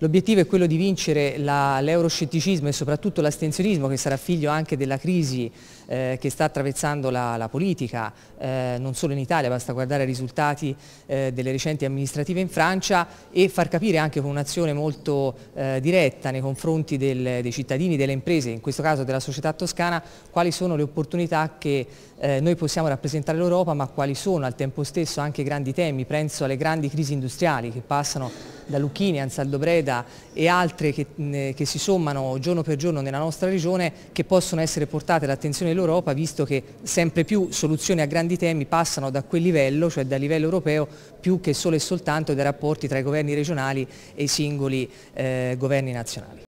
L'obiettivo è quello di vincere l'euroscetticismo e soprattutto l'astensionismo che sarà figlio anche della crisi eh, che sta attraversando la, la politica, eh, non solo in Italia, basta guardare i risultati eh, delle recenti amministrative in Francia e far capire anche con un'azione molto eh, diretta nei confronti del, dei cittadini, delle imprese, in questo caso della società toscana, quali sono le opportunità che eh, noi possiamo rappresentare l'Europa, ma quali sono al tempo stesso anche grandi temi, penso alle grandi crisi industriali che passano da Lucchini, Ansaldo Breda e altre che, che, si sommano giorno per giorno nella nostra regione che possono essere portate all'attenzione dell'Europa visto che sempre più soluzioni a grandi temi passano da quel livello, cioè dal livello europeo, più che solo e soltanto dai rapporti tra i governi regionali e i singoli eh, governi nazionali.